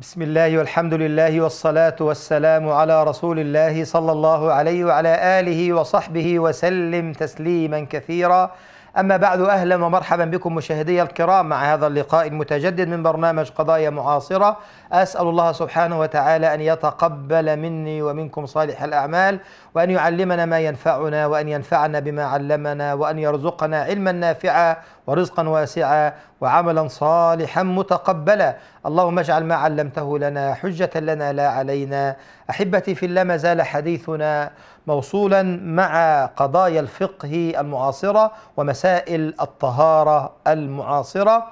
بسم الله والحمد لله والصلاة والسلام على رسول الله صلى الله عليه وعلى آله وصحبه وسلم تسليما كثيرا أما بعد أهلا ومرحبا بكم مشاهدي الكرام مع هذا اللقاء المتجدد من برنامج قضايا معاصرة أسأل الله سبحانه وتعالى أن يتقبل مني ومنكم صالح الأعمال وأن يعلمنا ما ينفعنا وأن ينفعنا بما علمنا وأن يرزقنا علما نافعا ورزقا واسعا وعملا صالحا متقبلا اللهم اجعل ما علمته لنا حجة لنا لا علينا احبتي في الله ما زال حديثنا موصولا مع قضايا الفقه المعاصره ومسائل الطهاره المعاصره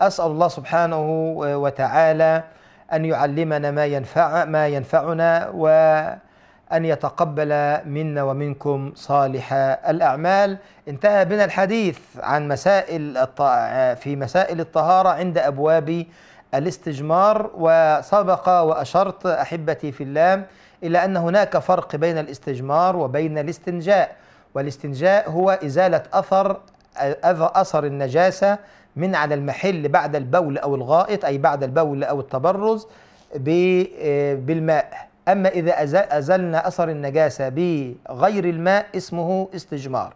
اسال الله سبحانه وتعالى ان يعلمنا ما ينفع ما ينفعنا وان يتقبل منا ومنكم صالح الاعمال انتهى بنا الحديث عن مسائل في مسائل الطهاره عند ابواب الاستجمار وسبق وأشرت أحبتي في الله إلى أن هناك فرق بين الاستجمار وبين الاستنجاء والاستنجاء هو إزالة أثر أثر النجاسة من على المحل بعد البول أو الغائط أي بعد البول أو التبرز بالماء أما إذا أزلنا أثر النجاسة بغير الماء اسمه استجمار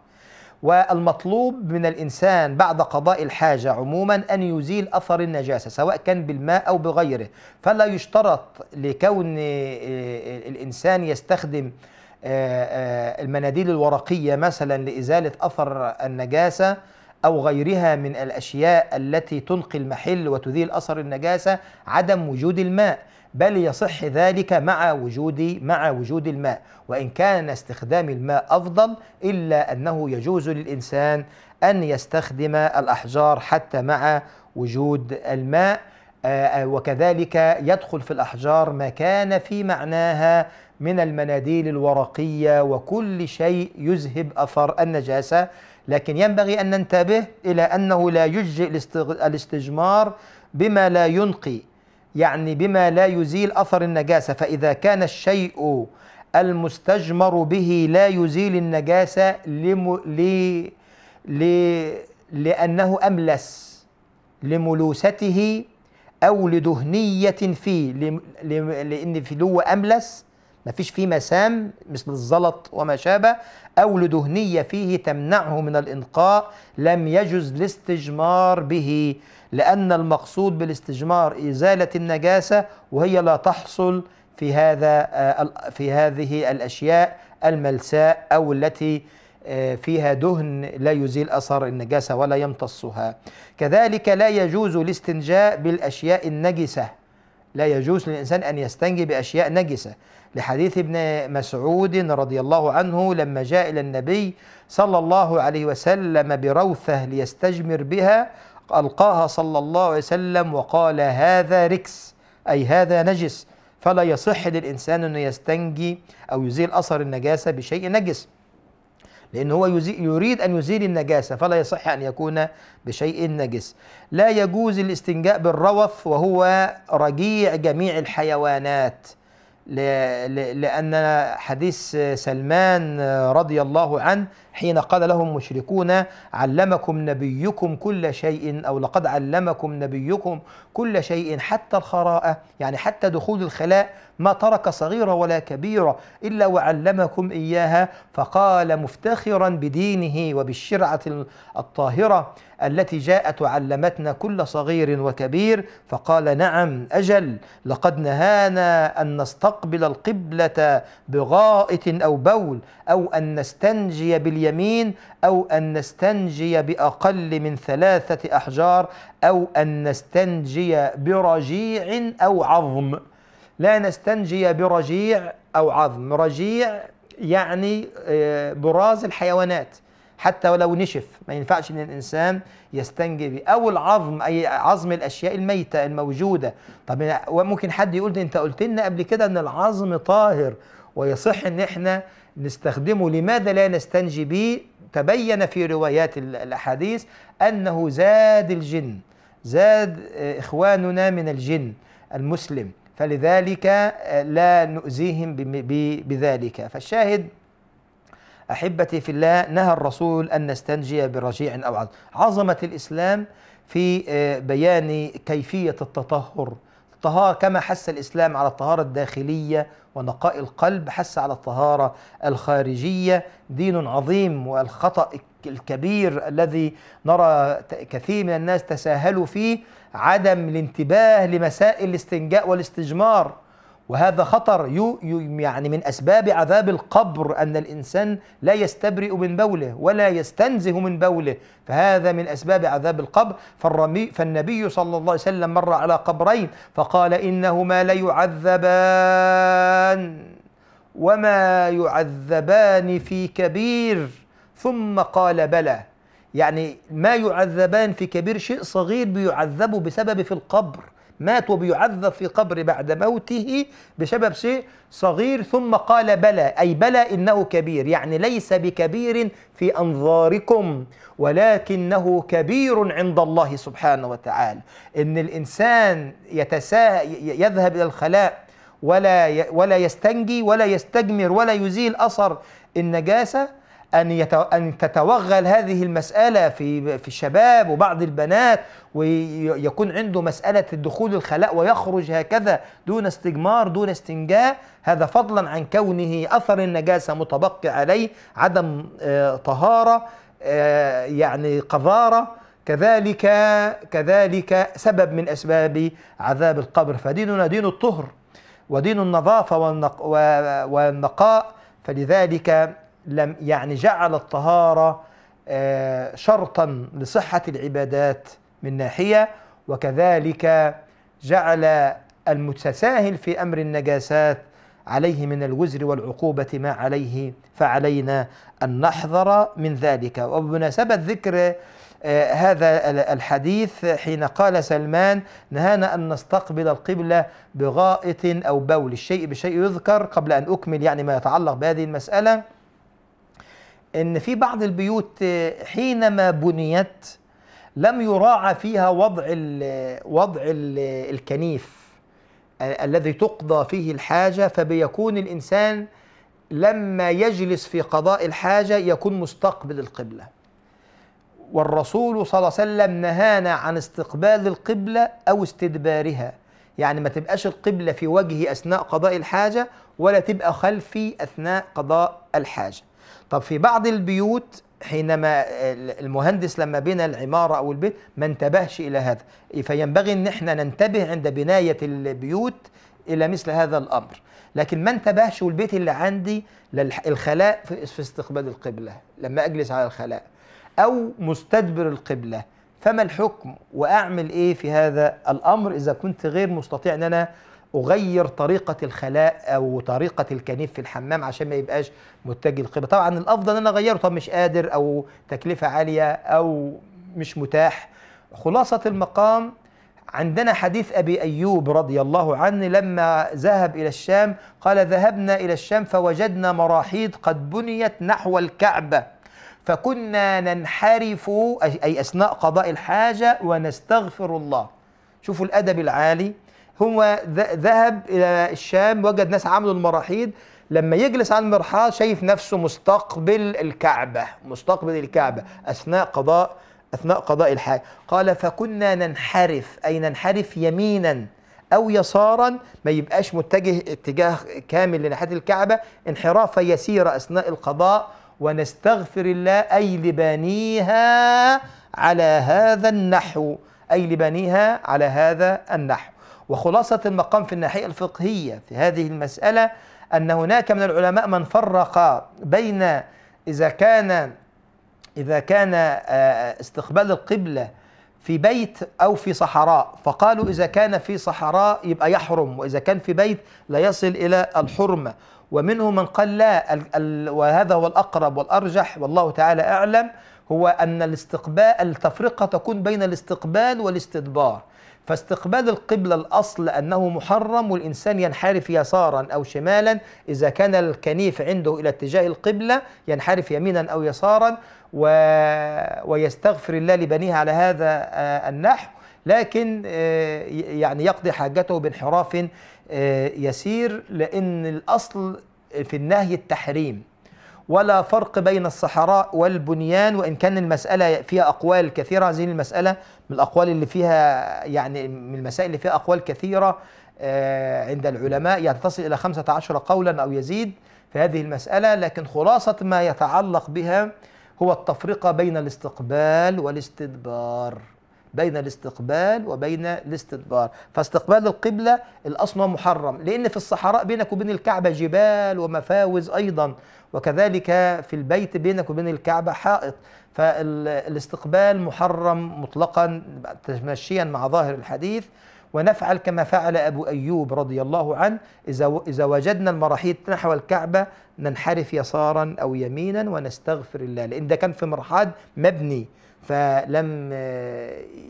والمطلوب من الإنسان بعد قضاء الحاجة عموما أن يزيل أثر النجاسة سواء كان بالماء أو بغيره فلا يشترط لكون آه، آه، الإنسان يستخدم آه، المناديل الورقية مثلا لإزالة أثر النجاسة أو غيرها من الأشياء التي تنقي المحل وتزيل أثر النجاسة عدم وجود الماء بل يصح ذلك مع وجود مع وجود الماء وإن كان استخدام الماء أفضل إلا أنه يجوز للإنسان أن يستخدم الأحجار حتى مع وجود الماء آه، آه، وكذلك يدخل في الأحجار ما كان في معناها من المناديل الورقية وكل شيء يذهب أثر النجاسة لكن ينبغي أن ننتبه إلى أنه لا يجزئ الاستجمار بما لا ينقي يعني بما لا يزيل أثر النجاسة فإذا كان الشيء المستجمر به لا يزيل النجاسة لم... ل... ل... لأنه أملس لملوسته أو لدهنية فيه لأن في لو أملس ما فيش فيه مسام مثل الزلط وما شابه أو لدهنية فيه تمنعه من الإنقاء لم يجز الاستجمار به لأن المقصود بالاستجمار إزالة النجاسة وهي لا تحصل في هذا آه، في هذه الأشياء الملساء أو التي آه، فيها دهن لا يزيل أثر النجاسة ولا يمتصها كذلك لا يجوز الاستنجاء بالأشياء النجسة لا يجوز للإنسان أن يستنجي بأشياء نجسة لحديث ابن مسعود رضي الله عنه لما جاء إلى النبي صلى الله عليه وسلم بروثة ليستجمر بها ألقاها صلى الله عليه وسلم وقال هذا ركس أي هذا نجس فلا يصح للإنسان أنه يستنجي أو يزيل أثر النجاسة بشيء نجس لأن هو يريد أن يزيل النجاسة فلا يصح أن يكون بشيء نجس لا يجوز الاستنجاء بالروث وهو رجيع جميع الحيوانات لأن حديث سلمان رضي الله عنه حين قال لهم مشركون علمكم نبيكم كل شيء أو لقد علمكم نبيكم كل شيء حتى الخراءة يعني حتى دخول الخلاء ما ترك صغيرة ولا كبيرة إلا وعلمكم إياها فقال مفتخرا بدينه وبالشرعة الطاهرة التي جاءت وعلمتنا كل صغير وكبير فقال نعم أجل لقد نهانا أن نستقبل القبلة بغائط أو بول أو أن نستنجي باليمين أو أن نستنجي بأقل من ثلاثة أحجار أو أن نستنجي برجيع أو عظم لا نستنجي برجيع أو عظم رجيع يعني آه، براز الحيوانات حتى ولو نشف ما ينفعش ان الانسان يستنجي به او العظم اي عظم الاشياء الميته الموجوده طب وممكن حد يقول انت قلت لنا قبل كده ان العظم طاهر ويصح ان احنا نستخدمه لماذا لا نستنجي به تبين في روايات الاحاديث انه زاد الجن زاد آه، اخواننا من الجن المسلم فلذلك آه، لا نؤذيهم بذلك فالشاهد أحبتي في الله نهى الرسول أن نستنجي برجيع أو عظم عظمة الإسلام في آه، بيان كيفية التطهر الطهارة كما حس الإسلام على الطهارة الداخلية ونقاء القلب حس على الطهارة الخارجية دين عظيم والخطأ الكبير الذي نرى كثير من الناس تساهلوا فيه عدم الانتباه لمسائل الاستنجاء والاستجمار وهذا خطر يعني من أسباب عذاب القبر أن الإنسان لا يستبرئ من بوله ولا يستنزه من بوله فهذا من أسباب عذاب القبر فالرمي فالنبي صلى الله عليه وسلم مر على قبرين فقال إنهما ليعذبان وما يعذبان في كبير ثم قال بلى يعني ما يعذبان في كبير شيء صغير بيعذبوا بسبب في القبر مات وبيعذب في قبر بعد موته بسبب شيء صغير ثم قال بلى أي بلى إنه كبير يعني ليس بكبير في أنظاركم ولكنه كبير عند الله سبحانه وتعالى إن الإنسان يتسا يذهب إلى الخلاء ولا ولا يستنجي ولا يستجمر ولا يزيل أثر النجاسة أن, أن تتوغل هذه المسألة في في الشباب وبعض البنات ويكون عنده مسألة الدخول الخلاء ويخرج هكذا دون استجمار دون استنجاء هذا فضلا عن كونه أثر النجاسة متبقي عليه عدم آه، طهارة آه، يعني قذارة كذلك كذلك سبب من اسباب عذاب القبر فديننا دين الطهر ودين النظافه والنقاء فلذلك لم يعني جعل الطهارة آه، شرطا لصحة العبادات من ناحية وكذلك جعل المتساهل في أمر النجاسات عليه من الوزر والعقوبة ما عليه فعلينا أن نحذر من ذلك وبمناسبة ذكر آه، هذا الحديث حين قال سلمان نهانا أن نستقبل القبلة بغائط أو بول الشيء بشيء يذكر قبل أن أكمل يعني ما يتعلق بهذه المسألة ان في بعض البيوت حينما بنيت لم يراعى فيها وضع ال وضع الـ الكنيف الذي تقضى فيه الحاجه فبيكون الانسان لما يجلس في قضاء الحاجه يكون مستقبل القبله والرسول صلى الله عليه وسلم نهانا عن استقبال القبله او استدبارها يعني ما تبقاش القبله في وجهي اثناء قضاء الحاجه ولا تبقى خلفي اثناء قضاء الحاجه طب في بعض البيوت حينما المهندس لما بنى العمارة أو البيت ما انتبهش إلى هذا فينبغي أن احنا ننتبه عند بناية البيوت إلى مثل هذا الأمر لكن ما انتبهش والبيت اللي عندي للخلاء في استقبال القبلة لما أجلس على الخلاء أو مستدبر القبلة فما الحكم وأعمل إيه في هذا الأمر إذا كنت غير مستطيع أن أنا اغير طريقه الخلاء او طريقه الكنيف في الحمام عشان ما يبقاش متجه للقبله طبعا الافضل ان انا اغيره طب مش قادر او تكلفه عاليه او مش متاح خلاصه المقام عندنا حديث ابي ايوب رضي الله عنه لما ذهب الى الشام قال ذهبنا الى الشام فوجدنا مراحيض قد بنيت نحو الكعبه فكنا ننحرف اي اثناء قضاء الحاجه ونستغفر الله شوفوا الادب العالي هو ذهب الى الشام وجد ناس عملوا المراحيض لما يجلس على المرحاض شايف نفسه مستقبل الكعبه مستقبل الكعبه اثناء قضاء اثناء قضاء الحاج قال فكنا ننحرف اي ننحرف يمينا او يسارا ما يبقاش متجه اتجاه كامل لناحيه الكعبه انحرافا يسيره اثناء القضاء ونستغفر الله اي لبنيها على هذا النحو اي لبنيها على هذا النحو وخلاصة المقام في الناحية الفقهية في هذه المسألة أن هناك من العلماء من فرق بين إذا كان إذا كان آه، استقبال القبلة في بيت أو في صحراء فقالوا إذا كان في صحراء يبقى يحرم وإذا كان في بيت لا يصل إلى الحرمة ومنهم من قال لا وهذا هو الأقرب والأرجح والله تعالى أعلم هو أن الاستقبال التفرقة تكون بين الاستقبال والاستدبار فاستقبال القبلة الأصل أنه محرم والإنسان ينحرف يسارا أو شمالا إذا كان الكنيف عنده إلى اتجاه القبلة ينحرف يمينا أو يسارا و... ويستغفر الله لبنيه على هذا آه، النحو لكن آه، يعني يقضي حاجته بانحراف آه، يسير لأن الأصل في النهي التحريم ولا فرق بين الصحراء والبنيان وإن كان المسألة فيها أقوال كثيرة هذه المسألة من الأقوال اللي فيها يعني من المسائل اللي فيها أقوال كثيرة آه، عند العلماء يعني تصل إلى 15 قولا أو يزيد في هذه المسألة لكن خلاصة ما يتعلق بها هو التفرقة بين الاستقبال والاستدبار بين الاستقبال وبين الاستدبار فاستقبال القبلة الأصل محرم لأن في الصحراء بينك وبين الكعبة جبال ومفاوز أيضا وكذلك في البيت بينك وبين الكعبة حائط فالاستقبال محرم مطلقا تمشيا مع ظاهر الحديث ونفعل كما فعل أبو أيوب رضي الله عنه إذا, إذا وجدنا المراحيض نحو الكعبة ننحرف يسارا أو يمينا ونستغفر الله لأن ده كان في مرحاض مبني فلم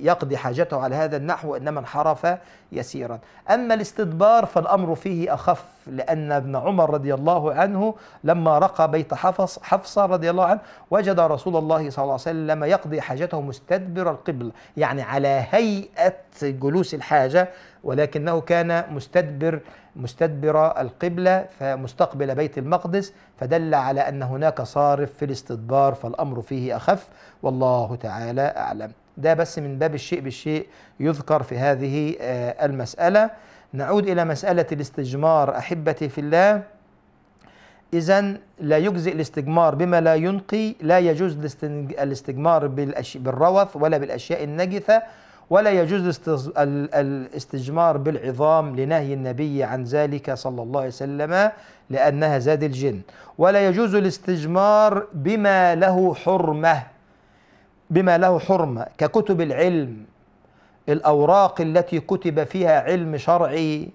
يقضي حاجته على هذا النحو انما انحرف يسيرا اما الاستدبار فالامر فيه اخف لان ابن عمر رضي الله عنه لما رقى بيت حفص حفصه رضي الله عنه وجد رسول الله صلى الله عليه وسلم يقضي حاجته مستدبر القبل يعني على هيئه جلوس الحاجه ولكنه كان مستدبر مستدبر القبلة فمستقبل بيت المقدس فدل على أن هناك صارف في الاستدبار فالأمر فيه أخف والله تعالى أعلم ده بس من باب الشيء بالشيء يذكر في هذه آه، المسألة نعود إلى مسألة الاستجمار أحبتي في الله إذا لا يجزئ الاستجمار بما لا ينقي لا يجوز الاستجمار بالروث ولا بالأشياء النجثة ولا يجوز الاستجمار بالعظام لنهي النبي عن ذلك صلى الله عليه وسلم لأنها زاد الجن ولا يجوز الاستجمار بما له حرمة بما له حرمة ككتب العلم الأوراق التي كتب فيها علم شرعي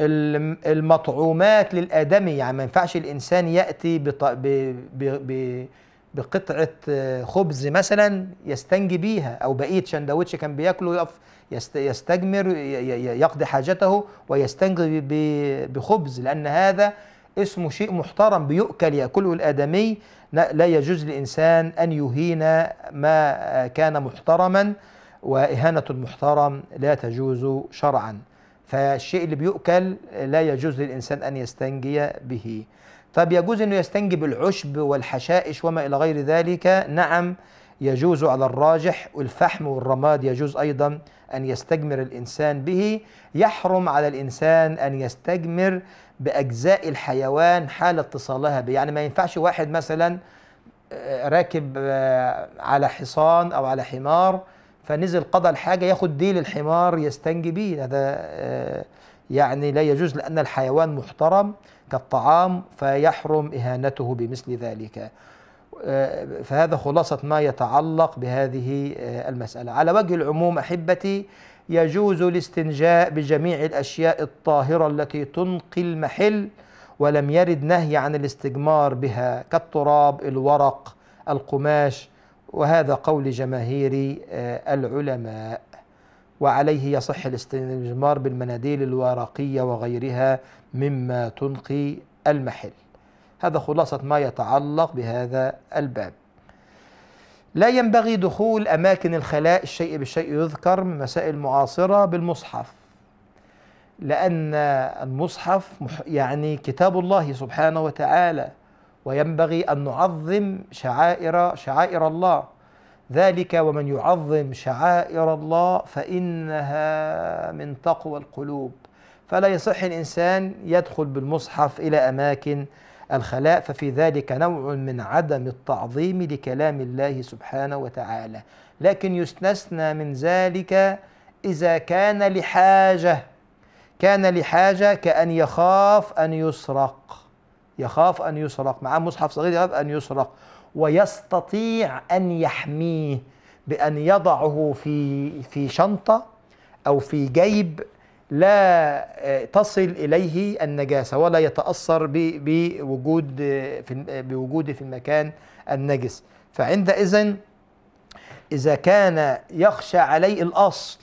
المطعومات للآدمي يعني ما ينفعش الإنسان يأتي بقطعه آه، خبز مثلا يستنجي بيها او بقيه شندوتش كان بياكله يقف يستجمر يقضي حاجته ويستنجي بخبز لان هذا اسمه شيء محترم بيؤكل ياكله الادمي لا يجوز لانسان ان يهين ما آه، كان محترما واهانه المحترم لا تجوز شرعا فالشيء اللي بيؤكل لا يجوز للانسان ان يستنجي به طب يجوز انه يستنجب العشب والحشائش وما الى غير ذلك نعم يجوز على الراجح والفحم والرماد يجوز ايضا ان يستجمر الانسان به يحرم على الانسان ان يستجمر باجزاء الحيوان حال اتصالها به يعني ما ينفعش واحد مثلا آه، راكب آه، على حصان او على حمار فنزل قضى الحاجه ياخد ديل الحمار يستنجي به هذا آه، يعني لا يجوز لان الحيوان محترم كالطعام فيحرم إهانته بمثل ذلك آه، فهذا خلاصة ما يتعلق بهذه آه، المسألة على وجه العموم أحبتي يجوز الاستنجاء بجميع الأشياء الطاهرة التي تنقي المحل ولم يرد نهي عن الاستجمار بها كالتراب الورق القماش وهذا قول جماهير آه، العلماء وعليه يصح الاستنجمار بالمناديل الورقية وغيرها مما تنقي المحل هذا خلاصة ما يتعلق بهذا الباب لا ينبغي دخول أماكن الخلاء الشيء بالشيء يذكر مسائل معاصرة بالمصحف لأن المصحف يعني كتاب الله سبحانه وتعالى وينبغي أن نعظم شعائر شعائر الله ذلك ومن يعظم شعائر الله فإنها من تقوى القلوب فلا يصح الإنسان يدخل بالمصحف إلى أماكن الخلاء ففي ذلك نوع من عدم التعظيم لكلام الله سبحانه وتعالى لكن يستثنى من ذلك إذا كان لحاجة كان لحاجة كأن يخاف أن يسرق يخاف أن يسرق معاه مصحف صغير يخاف أن يسرق ويستطيع أن يحميه بأن يضعه في في شنطة أو في جيب لا آه، تصل إليه النجاسة ولا يتأثر بوجود في بوجوده في المكان النجس فعندئذ إذا كان يخشى عليه الأصل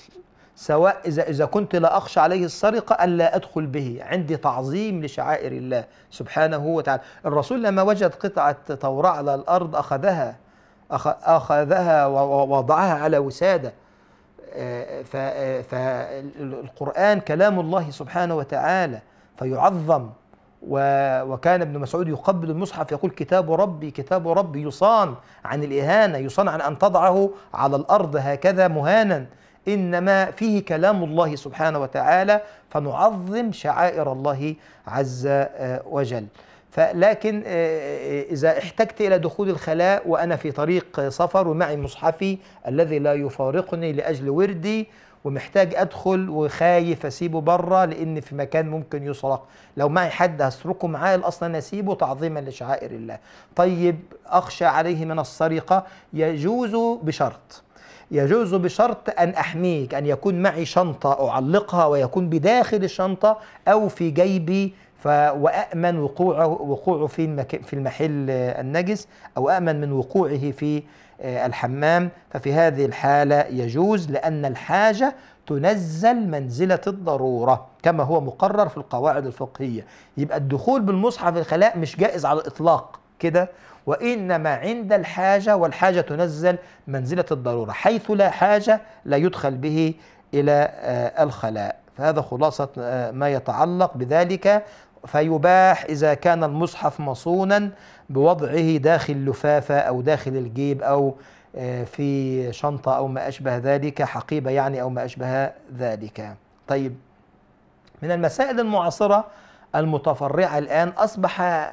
سواء إذا إذا كنت لا أخشى عليه السرقة ألا أدخل به عندي تعظيم لشعائر الله سبحانه وتعالى الرسول لما وجد قطعة توراة على الأرض أخذها أخذها ووضعها على وسادة آه، فالقرآن كلام الله سبحانه وتعالى فيعظم وكان ابن مسعود يقبل المصحف يقول كتاب ربي كتاب ربي يصان عن الإهانة يصان عن أن تضعه على الأرض هكذا مهانا إنما فيه كلام الله سبحانه وتعالى فنعظم شعائر الله عز آه، وجل فلكن آه، آه، إذا احتجت إلى دخول الخلاء وأنا في طريق سفر ومعي مصحفي الذي لا يفارقني لأجل وردي ومحتاج أدخل وخايف أسيبه بره لأن في مكان ممكن يسرق لو معي حد هسرقه معايا الأصل أسيبه تعظيما لشعائر الله طيب أخشى عليه من السرقة يجوز بشرط يجوز بشرط أن أحميك أن يكون معي شنطة أعلقها ويكون بداخل الشنطة أو في جيبي وأأمن وقوعه, وقوعه في, في المحل النجس أو أأمن من وقوعه في آه، الحمام ففي هذه الحالة يجوز لأن الحاجة تنزل منزلة الضرورة كما هو مقرر في القواعد الفقهية يبقى الدخول بالمصحف الخلاء مش جائز على الإطلاق كده وإنما عند الحاجة والحاجة تنزل منزلة الضرورة حيث لا حاجة لا يدخل به إلى آه، الخلاء فهذا خلاصة آه، ما يتعلق بذلك فيباح إذا كان المصحف مصونا بوضعه داخل لفافة أو داخل الجيب أو آه، في شنطة أو ما أشبه ذلك حقيبة يعني أو ما أشبه ذلك طيب من المسائل المعاصرة المتفرعة الآن أصبح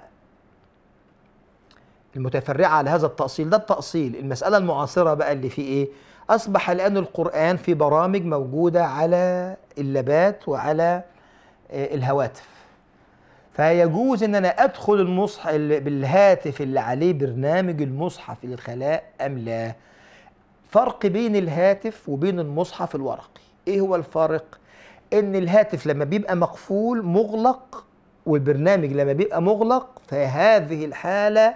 المتفرعة على هذا التأصيل ده التأصيل المسألة المعاصرة بقى اللي في إيه أصبح الآن القرآن في برامج موجودة على اللابات وعلى آه، الهواتف فيجوز ان انا ادخل المصحف بالهاتف اللي عليه برنامج المصحف الخلاء ام لا فرق بين الهاتف وبين المصحف الورقي ايه هو الفرق ان الهاتف لما بيبقى مقفول مغلق والبرنامج لما بيبقى مغلق فهذه الحاله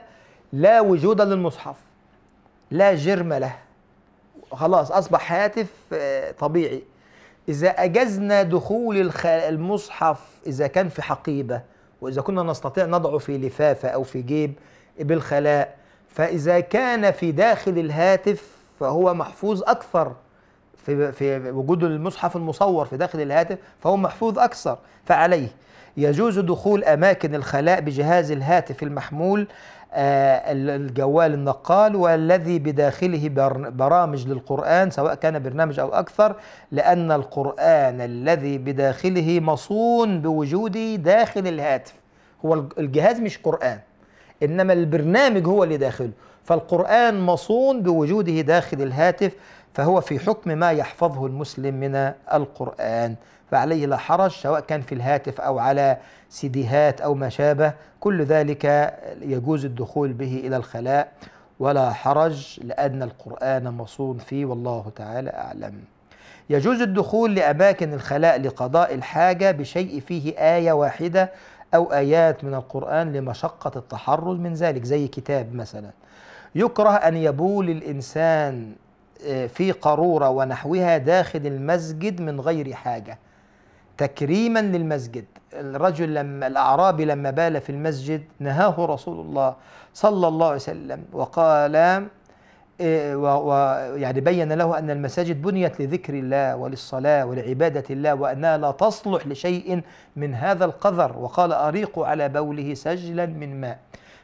لا وجود للمصحف لا جرم له خلاص أصبح هاتف آه، طبيعي إذا أجزنا دخول المصحف إذا كان في حقيبة وإذا كنا نستطيع نضعه في لفافة أو في جيب بالخلاء فإذا كان في داخل الهاتف فهو محفوظ أكثر في في وجود المصحف المصور في داخل الهاتف فهو محفوظ أكثر فعليه يجوز دخول أماكن الخلاء بجهاز الهاتف المحمول آه، الجوال النقال والذي بداخله برامج للقرآن سواء كان برنامج أو أكثر لأن القرآن الذي بداخله مصون بوجودي داخل الهاتف هو الجهاز مش قرآن إنما البرنامج هو اللي داخله فالقرآن مصون بوجوده داخل الهاتف فهو في حكم ما يحفظه المسلم من القرآن فعليه لا حرج سواء كان في الهاتف أو على سيديهات أو ما شابه كل ذلك يجوز الدخول به إلى الخلاء ولا حرج لأن القرآن مصون فيه والله تعالى أعلم يجوز الدخول لأماكن الخلاء لقضاء الحاجة بشيء فيه آية واحدة أو آيات من القرآن لمشقة التحرز من ذلك زي كتاب مثلا يكره أن يبول الإنسان في قارورة ونحوها داخل المسجد من غير حاجة تكريما للمسجد الرجل لما الأعرابي لما بال في المسجد نهاه رسول الله صلى الله عليه وسلم وقال آه، ويعني بين له أن المساجد بنيت لذكر الله وللصلاة ولعبادة الله وأنها لا تصلح لشيء من هذا القذر وقال أريق على بوله سجلا من ماء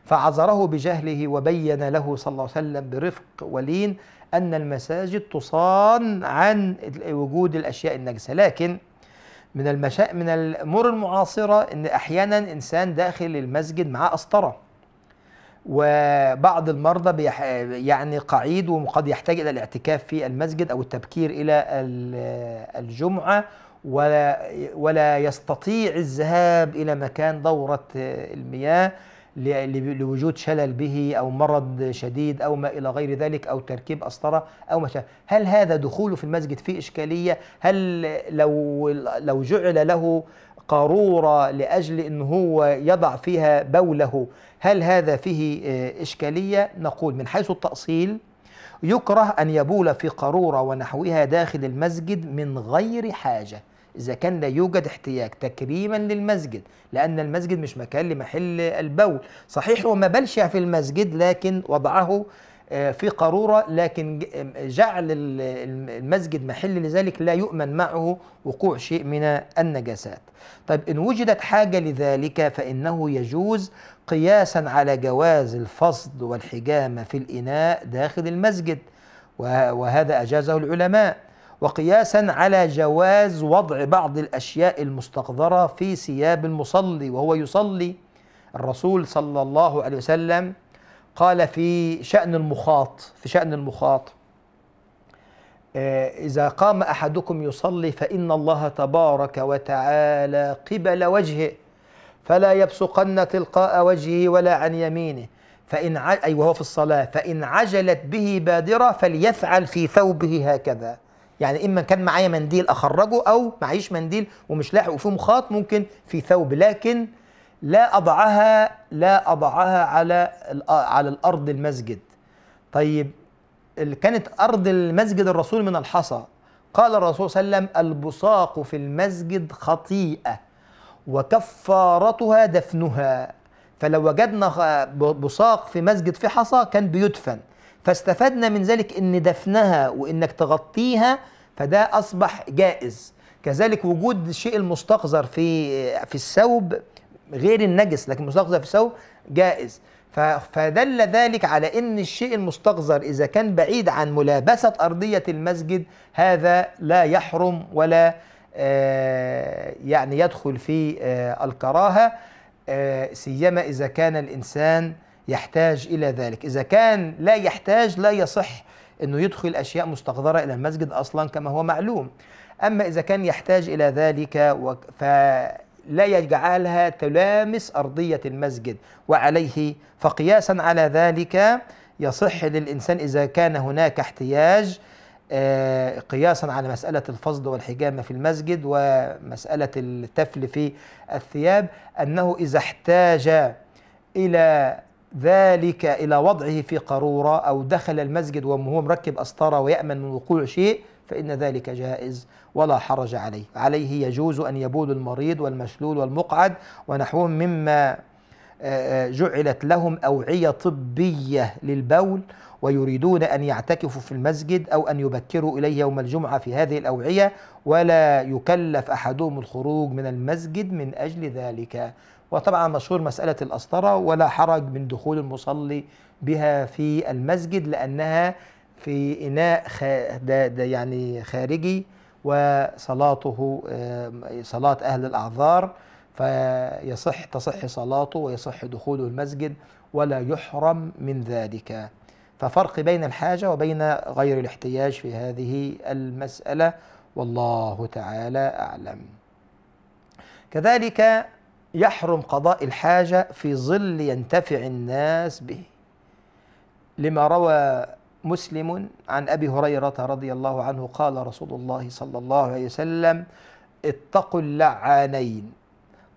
فعذره بجهله وبين له صلى الله عليه وسلم برفق ولين أن المساجد تصان عن وجود الأشياء النجسة لكن من المشا... من الأمور المعاصرة أن أحيانا إنسان داخل المسجد معاه أسطرة وبعض المرضى بيح... يعني قعيد وقد يحتاج إلى الاعتكاف في المسجد أو التبكير إلى الجمعة ولا ولا يستطيع الذهاب إلى مكان دورة المياه لوجود شلل به أو مرض شديد أو ما إلى غير ذلك أو تركيب أسطرة أو ما هل هذا دخوله في المسجد فيه إشكالية هل لو, لو جعل له قارورة لأجل أن هو يضع فيها بوله هل هذا فيه آه، إشكالية نقول من حيث التأصيل يكره أن يبول في قارورة ونحوها داخل المسجد من غير حاجة إذا كان لا يوجد احتياج تكريما للمسجد لأن المسجد مش مكان لمحل البول صحيح هو ما بلش في المسجد لكن وضعه آه، في قارورة لكن جعل المسجد محل لذلك لا يؤمن معه وقوع شيء من النجاسات طيب إن وجدت حاجة لذلك فإنه يجوز قياسا على جواز الفصد والحجامة في الإناء داخل المسجد وهذا أجازه العلماء وقياسا على جواز وضع بعض الاشياء المستقذره في ثياب المصلي وهو يصلي الرسول صلى الله عليه وسلم قال في شأن المخاط في شأن المخاط آه، إذا قام أحدكم يصلي فإن الله تبارك وتعالى قبل وجهه فلا يبصقن تلقاء وجهه ولا عن يمينه فإن أي وهو في الصلاة فإن عجلت به بادرة فليفعل في ثوبه هكذا يعني اما كان معايا منديل اخرجه او معيش منديل ومش لاحق وفيه مخاط ممكن في ثوب لكن لا اضعها لا اضعها على على الارض المسجد طيب كانت ارض المسجد الرسول من الحصى قال الرسول صلى الله عليه وسلم البصاق في المسجد خطيئه وكفارتها دفنها فلو وجدنا بصاق في مسجد في حصى كان بيدفن فاستفدنا من ذلك ان دفنها وانك تغطيها فده اصبح جائز كذلك وجود الشيء المستقذر في في الثوب غير النجس لكن المستقذر في الثوب جائز فدل ذلك على ان الشيء المستقذر اذا كان بعيد عن ملابسه ارضيه المسجد هذا لا يحرم ولا آه، يعني يدخل في آه، الكراهه آه، سيما اذا كان الانسان يحتاج إلى ذلك إذا كان لا يحتاج لا يصح أنه يدخل أشياء مستقذرة إلى المسجد أصلا كما هو معلوم أما إذا كان يحتاج إلى ذلك فلا يجعلها تلامس أرضية المسجد وعليه فقياسا على ذلك يصح للإنسان إذا كان هناك احتياج آه، قياسا على مسألة الفصد والحجامة في المسجد ومسألة التفل في الثياب أنه إذا احتاج إلى ذلك إلى وضعه في قارورة أو دخل المسجد وهو مركب أسطارة ويأمن من وقوع شيء فإن ذلك جائز ولا حرج عليه عليه يجوز أن يبول المريض والمشلول والمقعد ونحوهم مما آه، آه، جعلت لهم أوعية طبية للبول ويريدون أن يعتكفوا في المسجد أو أن يبكروا إليه يوم الجمعة في هذه الأوعية ولا يكلف أحدهم الخروج من المسجد من أجل ذلك وطبعا مشهور مسألة الأسطرة ولا حرج من دخول المصلي بها في المسجد لأنها في إناء خا دا دا يعني خارجي وصلاته صلاة أهل الأعذار فيصح تصح صلاته ويصح دخوله المسجد ولا يحرم من ذلك ففرق بين الحاجة وبين غير الاحتياج في هذه المسألة والله تعالى أعلم كذلك يحرم قضاء الحاجة في ظل ينتفع الناس به لما روى مسلم عن أبي هريرة رضي الله عنه قال رسول الله صلى الله عليه وسلم اتقوا اللعانين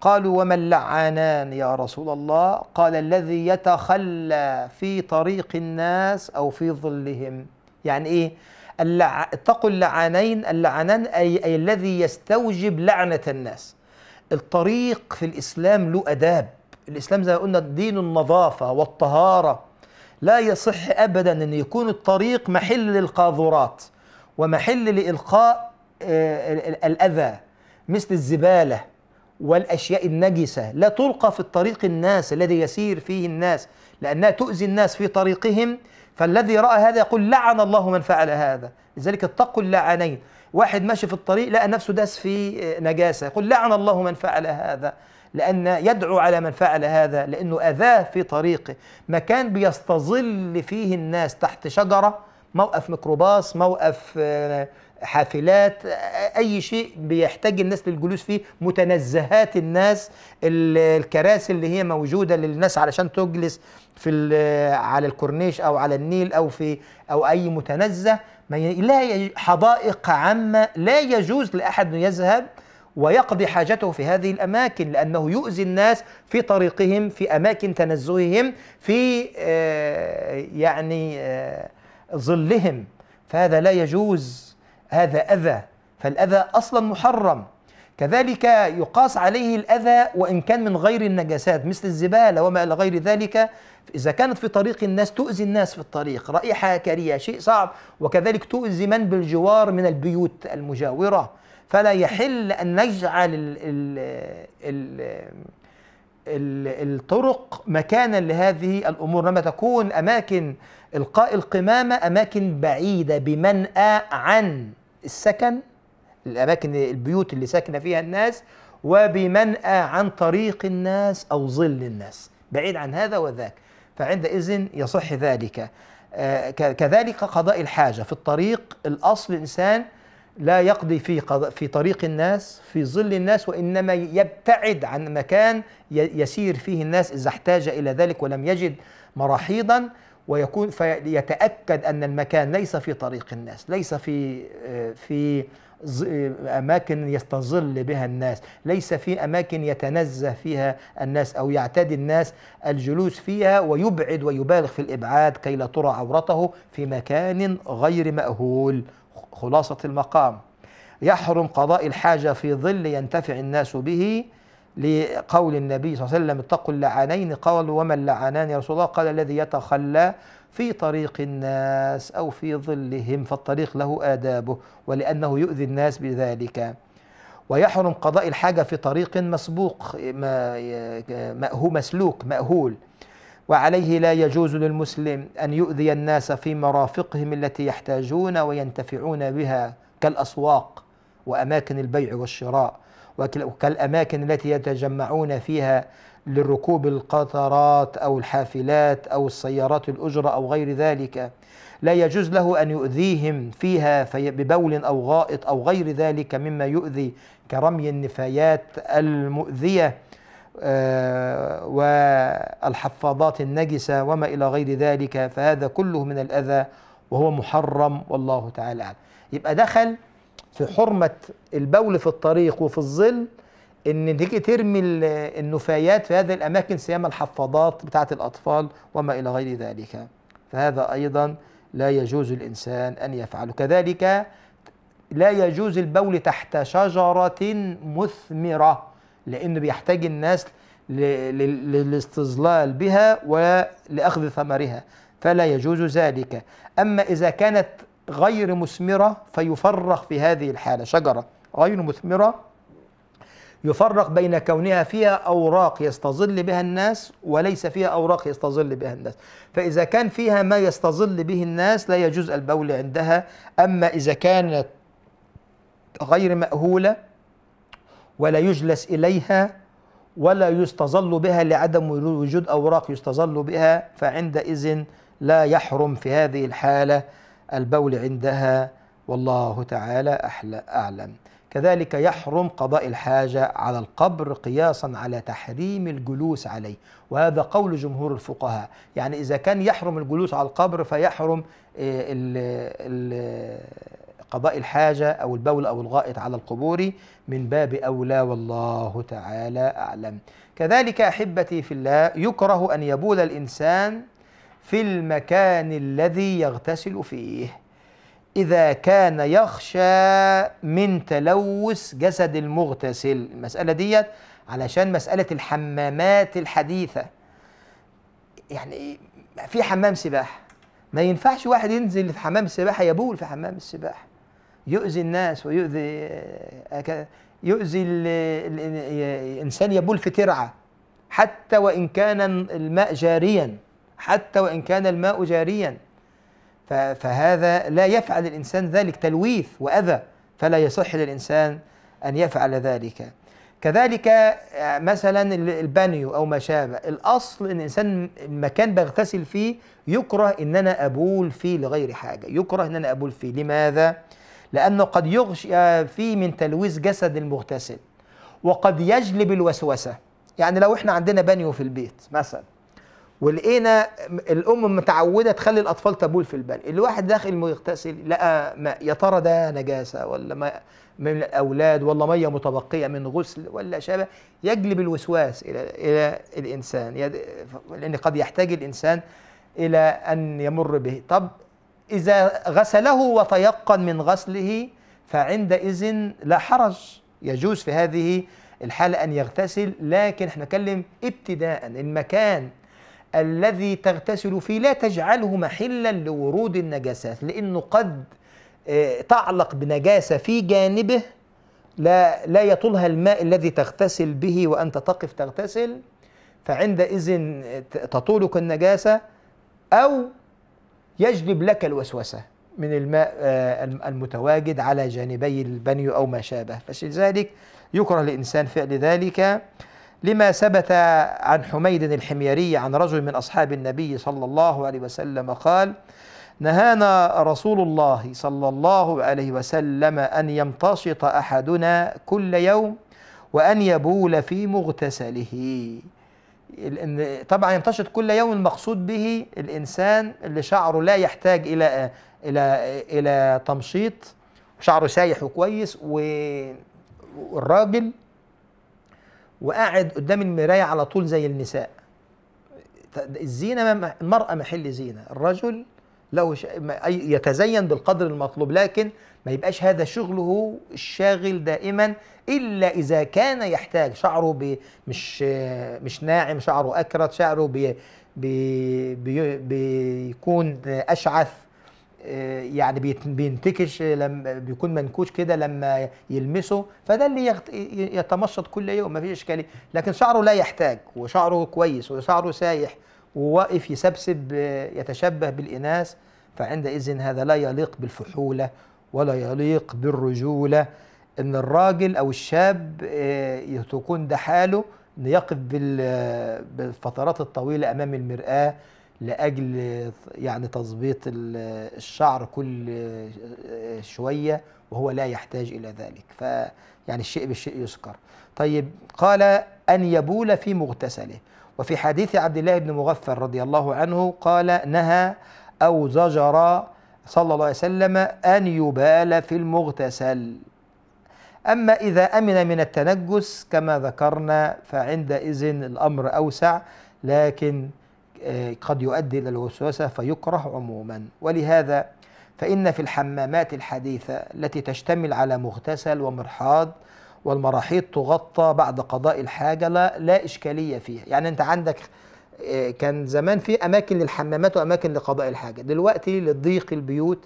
قالوا وما اللعانان يا رسول الله قال الذي يتخلى في طريق الناس أو في ظلهم يعني إيه اللع... اتقوا اللعانين اللعانان أي... أي الذي يستوجب لعنة الناس الطريق في الإسلام له أداب الإسلام زي ما قلنا دين النظافة والطهارة لا يصح أبدا أن يكون الطريق محل للقاذورات ومحل لإلقاء آه، الأذى مثل الزبالة والأشياء النجسة لا تلقى في الطريق الناس الذي يسير فيه الناس لأنها تؤذي الناس في طريقهم فالذي رأى هذا يقول لعن الله من فعل هذا لذلك اتقوا اللعنين واحد ماشي في الطريق لقى نفسه داس في نجاسه يقول لعن الله من فعل هذا لأن يدعو على من فعل هذا لأنه أذاه في طريقه مكان بيستظل فيه الناس تحت شجرة موقف ميكروباص موقف آه، حافلات آه، أي شيء بيحتاج الناس للجلوس فيه متنزهات الناس الكراسي اللي هي موجودة للناس علشان تجلس في على الكورنيش أو على النيل أو في أو أي متنزه لا حدائق عامة لا يجوز لأحد أن يذهب ويقضي حاجته في هذه الأماكن لأنه يؤذي الناس في طريقهم في أماكن تنزههم في آه يعني آه ظلهم فهذا لا يجوز هذا أذى فالأذى أصلا محرم كذلك يقاس عليه الأذى وإن كان من غير النجاسات مثل الزبالة وما إلى غير ذلك إذا كانت في طريق الناس تؤذي الناس في الطريق رائحة كريهة شيء صعب وكذلك تؤذي من بالجوار من البيوت المجاورة فلا يحل أن نجعل ال ال ال الطرق مكانا لهذه الامور لما تكون اماكن القاء القمامه اماكن بعيده بمنأى عن السكن الأماكن البيوت اللي ساكنة فيها الناس وبمنأى عن طريق الناس أو ظل الناس بعيد عن هذا وذاك فعندئذ يصح ذلك آه، كذلك قضاء الحاجة في الطريق الأصل الإنسان لا يقضي في في طريق الناس في ظل الناس وإنما يبتعد عن مكان يسير فيه الناس إذا احتاج إلى ذلك ولم يجد مراحيضا ويكون فيتأكد أن المكان ليس في طريق الناس ليس في آه، في أماكن يستظل بها الناس ليس في أماكن يتنزه فيها الناس أو يعتدي الناس الجلوس فيها ويبعد ويبالغ في الإبعاد كي لا ترى عورته في مكان غير مأهول خلاصة المقام يحرم قضاء الحاجة في ظل ينتفع الناس به لقول النبي صلى الله عليه وسلم اتقوا اللعانين قالوا وما اللعانان يا رسول الله قال الذي يتخلى في طريق الناس أو في ظلهم فالطريق له آدابه ولأنه يؤذي الناس بذلك ويحرم قضاء الحاجة في طريق مسبوق مسلوك مأهول وعليه لا يجوز للمسلم أن يؤذي الناس في مرافقهم التي يحتاجون وينتفعون بها كالأسواق وأماكن البيع والشراء وكالأماكن التي يتجمعون فيها لركوب القطرات أو الحافلات أو السيارات الأجرة أو غير ذلك لا يجوز له أن يؤذيهم فيها في ببول أو غائط أو غير ذلك مما يؤذي كرمي النفايات المؤذية آه، والحفاضات النجسة وما إلى غير ذلك فهذا كله من الأذى وهو محرم والله تعالى أعلم يبقى دخل في حرمة البول في الطريق وفي الظل ان تيجي ترمي النفايات في هذه الاماكن سيما الحفاضات بتاعه الاطفال وما الى غير ذلك فهذا ايضا لا يجوز الانسان ان يفعله كذلك لا يجوز البول تحت شجره مثمره لانه بيحتاج الناس للاستظلال بها ولاخذ ثمرها فلا يجوز ذلك اما اذا كانت غير مثمره فيفرخ في هذه الحاله شجره غير مثمره يفرق بين كونها فيها أوراق يستظل بها الناس وليس فيها أوراق يستظل بها الناس فإذا كان فيها ما يستظل به الناس لا يجوز البول عندها أما إذا كانت غير مأهولة ولا يجلس إليها ولا يستظل بها لعدم وجود أوراق يستظل بها فعندئذ لا يحرم في هذه الحالة البول عندها والله تعالى أعلم كذلك يحرم قضاء الحاجة على القبر قياسا على تحريم الجلوس عليه وهذا قول جمهور الفقهاء يعني إذا كان يحرم الجلوس على القبر فيحرم آه، قضاء الحاجة أو البول أو الغائط على القبور من باب أولى والله تعالى أعلم كذلك أحبتي في الله يكره أن يبول الإنسان في المكان الذي يغتسل فيه إذا كان يخشى من تلوث جسد المغتسل المسألة ديت علشان مسألة الحمامات الحديثة يعني في حمام سباحة ما ينفعش واحد ينزل في حمام السباحة يبول في حمام السباحة يؤذي الناس ويؤذي آه، يؤذي الإنسان يبول في ترعة حتى وإن كان الماء جاريا حتى وإن كان الماء جاريا فهذا لا يفعل الإنسان ذلك تلويث وأذى فلا يصح للإنسان أن يفعل ذلك كذلك آه، مثلا البانيو أو ما شابه الأصل إن الإنسان المكان بغتسل فيه يكره إن أنا أبول فيه لغير حاجة يكره إن أنا أبول فيه لماذا؟ لأنه قد يغشى آه، فيه من تلويث جسد المغتسل وقد يجلب الوسوسة يعني لو إحنا عندنا بانيو في البيت مثلا ولقينا الام متعوده تخلي الاطفال تبول في البن الواحد داخل مغتسل لقى ماء يا ترى ده نجاسه ولا ماء من الاولاد ولا ميه متبقيه من غسل ولا شبه يجلب الوسواس الى الى الانسان لان قد يحتاج الانسان الى ان يمر به طب اذا غسله وتيقن من غسله فعندئذ لا حرج يجوز في هذه الحاله ان يغتسل لكن احنا نتكلم ابتداء المكان الذي تغتسل فيه لا تجعله محلا لورود النجاسات لأنه قد آه، تعلق بنجاسة في جانبه لا لا يطولها الماء الذي تغتسل به وأنت تقف تغتسل فعندئذ تطولك النجاسة أو يجلب لك الوسوسة من الماء آه، المتواجد على جانبي البني أو ما شابه فلذلك يكره الإنسان فعل ذلك لما ثبت عن حميد الحميري عن رجل من أصحاب النبي صلى الله عليه وسلم قال نهانا رسول الله صلى الله عليه وسلم أن يمتشط أحدنا كل يوم وأن يبول في مغتسله طبعا يمتشط كل يوم المقصود به الإنسان اللي شعره لا يحتاج إلى إلى إلى تمشيط شعره سايح وكويس والراجل وقاعد قدام المرايه على طول زي النساء الزينه المراه محل زينه الرجل له ش... يتزين بالقدر المطلوب لكن ما يبقاش هذا شغله الشاغل دائما الا اذا كان يحتاج شعره ب... مش مش ناعم شعره اكرت شعره بي... بي... بي... بيكون اشعث آه، يعني بينتكش آه، لما بيكون منكوش كده لما يلمسه فده اللي يتمشط كل يوم مفيش اشكاليه لكن شعره لا يحتاج وشعره كويس وشعره سايح وواقف يسبسب آه، يتشبه بالاناث فعندئذ هذا لا يليق بالفحوله ولا يليق بالرجوله ان الراجل او الشاب تكون ده حاله ان يقف بالفترات الطويله امام المراه لاجل يعني تظبيط الشعر كل شويه وهو لا يحتاج الى ذلك فيعني الشيء بالشيء يذكر طيب قال ان يبول في مغتسله وفي حديث عبد الله بن مغفر رضي الله عنه قال نهى او زجر صلى الله عليه وسلم ان يبال في المغتسل أما إذا أمن من التنجس كما ذكرنا فعندئذ الأمر أوسع لكن آه، قد يؤدي إلى الوسوسة فيكره عموما ولهذا فإن في الحمامات الحديثة التي تشتمل على مغتسل ومرحاض والمراحيض تغطى بعد قضاء الحاجة لا, لا إشكالية فيها يعني أنت عندك آه، كان زمان في أماكن للحمامات وأماكن لقضاء الحاجة دلوقتي لضيق البيوت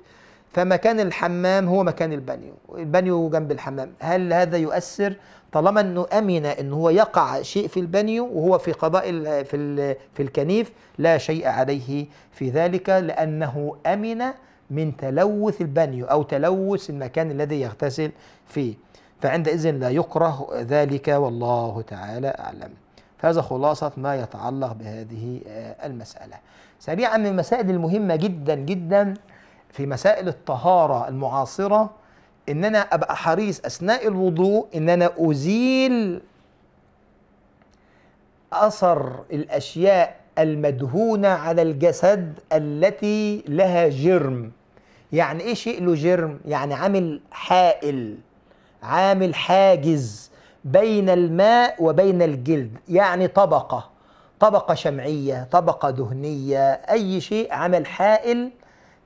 فمكان الحمام هو مكان البانيو البانيو جنب الحمام هل هذا يؤثر طالما انه امن ان هو يقع شيء في البانيو وهو في قضاء في في الكنيف لا شيء عليه في ذلك لانه امن من تلوث البانيو او تلوث المكان الذي يغتسل فيه فعندئذ لا يكره ذلك والله تعالى اعلم هذا خلاصة ما يتعلق بهذه آه، المسألة سريعا من المسائل المهمة جدا جدا في مسائل الطهارة المعاصرة ان انا ابقى حريص اثناء الوضوء ان انا ازيل اثر الاشياء المدهونه على الجسد التي لها جرم يعني ايه شيء له جرم يعني عامل حائل عامل حاجز بين الماء وبين الجلد يعني طبقه طبقه شمعيه طبقه دهنيه اي شيء عمل حائل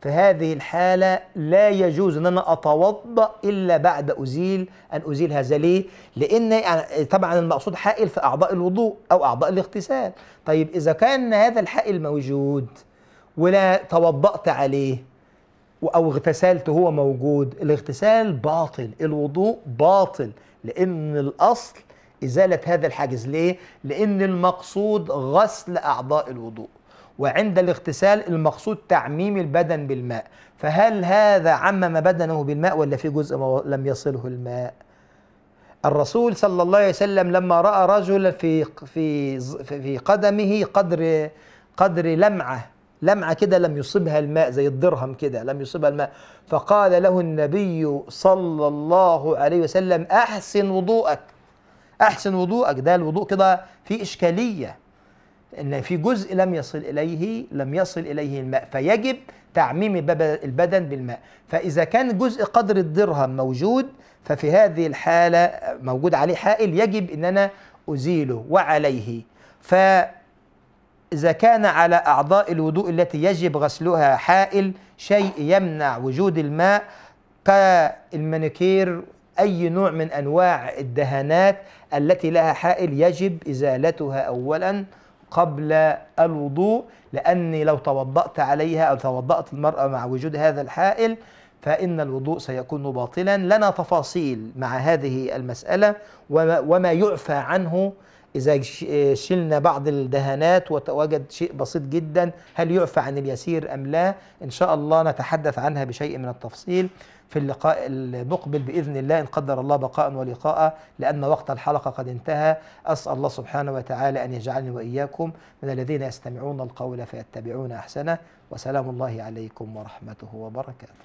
في هذه الحالة لا يجوز أن أنا أتوضأ إلا بعد أزيل أن أزيل هذا ليه؟ لأن يعني طبعا المقصود حائل في أعضاء الوضوء أو أعضاء الاغتسال طيب إذا كان هذا الحائل موجود ولا توضأت عليه أو اغتسلت هو موجود الاغتسال باطل الوضوء باطل لأن الأصل إزالة هذا الحاجز ليه؟ لأن المقصود غسل أعضاء الوضوء وعند الاغتسال المقصود تعميم البدن بالماء فهل هذا عمم بدنه بالماء ولا في جزء لم يصله الماء الرسول صلى الله عليه وسلم لما راى رجلا في في في قدمه قدر قدر لمعه لمعه كده لم يصبها الماء زي الدرهم كده لم يصبها الماء فقال له النبي صلى الله عليه وسلم احسن وضوءك احسن وضوءك ده الوضوء كده فيه اشكاليه ان في جزء لم يصل اليه لم يصل اليه الماء فيجب تعميم البدن بالماء فاذا كان جزء قدر الدرهم موجود ففي هذه الحاله موجود عليه حائل يجب ان انا ازيله وعليه ف إذا كان على أعضاء الوضوء التي يجب غسلها حائل شيء يمنع وجود الماء كالمانيكير أي نوع من أنواع الدهانات التي لها حائل يجب إزالتها أولاً قبل الوضوء لأني لو توضأت عليها أو توضأت المرأة مع وجود هذا الحائل فإن الوضوء سيكون باطلا لنا تفاصيل مع هذه المسألة وما يعفى عنه إذا شلنا بعض الدهانات وتواجد شيء بسيط جدا هل يعفى عن اليسير أم لا إن شاء الله نتحدث عنها بشيء من التفصيل في اللقاء المقبل باذن الله ان قدر الله بقاء ولقاء لان وقت الحلقه قد انتهى اسال الله سبحانه وتعالى ان يجعلني واياكم من الذين يستمعون القول فيتبعون احسنه وسلام الله عليكم ورحمته وبركاته